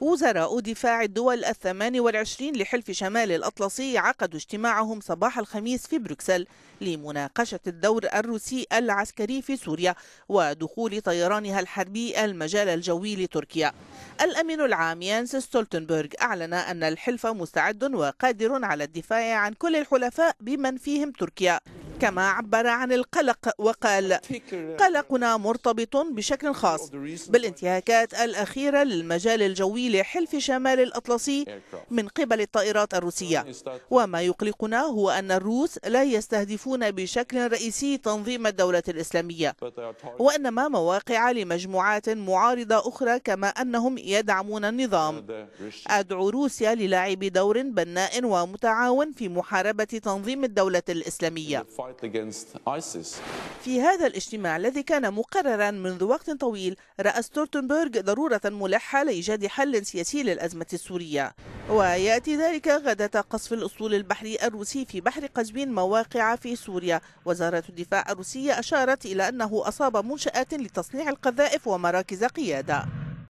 وزراء دفاع الدول الثمان والعشرين لحلف شمال الأطلسي عقدوا اجتماعهم صباح الخميس في بروكسل لمناقشة الدور الروسي العسكري في سوريا ودخول طيرانها الحربي المجال الجوي لتركيا الأمين العام يانس ستولتنبرغ أعلن أن الحلف مستعد وقادر على الدفاع عن كل الحلفاء بمن فيهم تركيا كما عبر عن القلق وقال قلقنا مرتبط بشكل خاص بالانتهاكات الأخيرة للمجال الجوي لحلف شمال الأطلسي من قبل الطائرات الروسية وما يقلقنا هو أن الروس لا يستهدفون بشكل رئيسي تنظيم الدولة الإسلامية وإنما مواقع لمجموعات معارضة أخرى كما أنهم يدعمون النظام أدعو روسيا للعب دور بناء ومتعاون في محاربة تنظيم الدولة الإسلامية في هذا الاجتماع الذي كان مقررا منذ وقت طويل رأى ستورتنبرغ ضرورة ملحة لإيجاد حل سياسي للأزمة السورية ويأتي ذلك غدة قصف الأسطول البحري الروسي في بحر قزوين مواقع في سوريا وزارة الدفاع الروسية أشارت إلى أنه أصاب منشآت لتصنيع القذائف ومراكز قيادة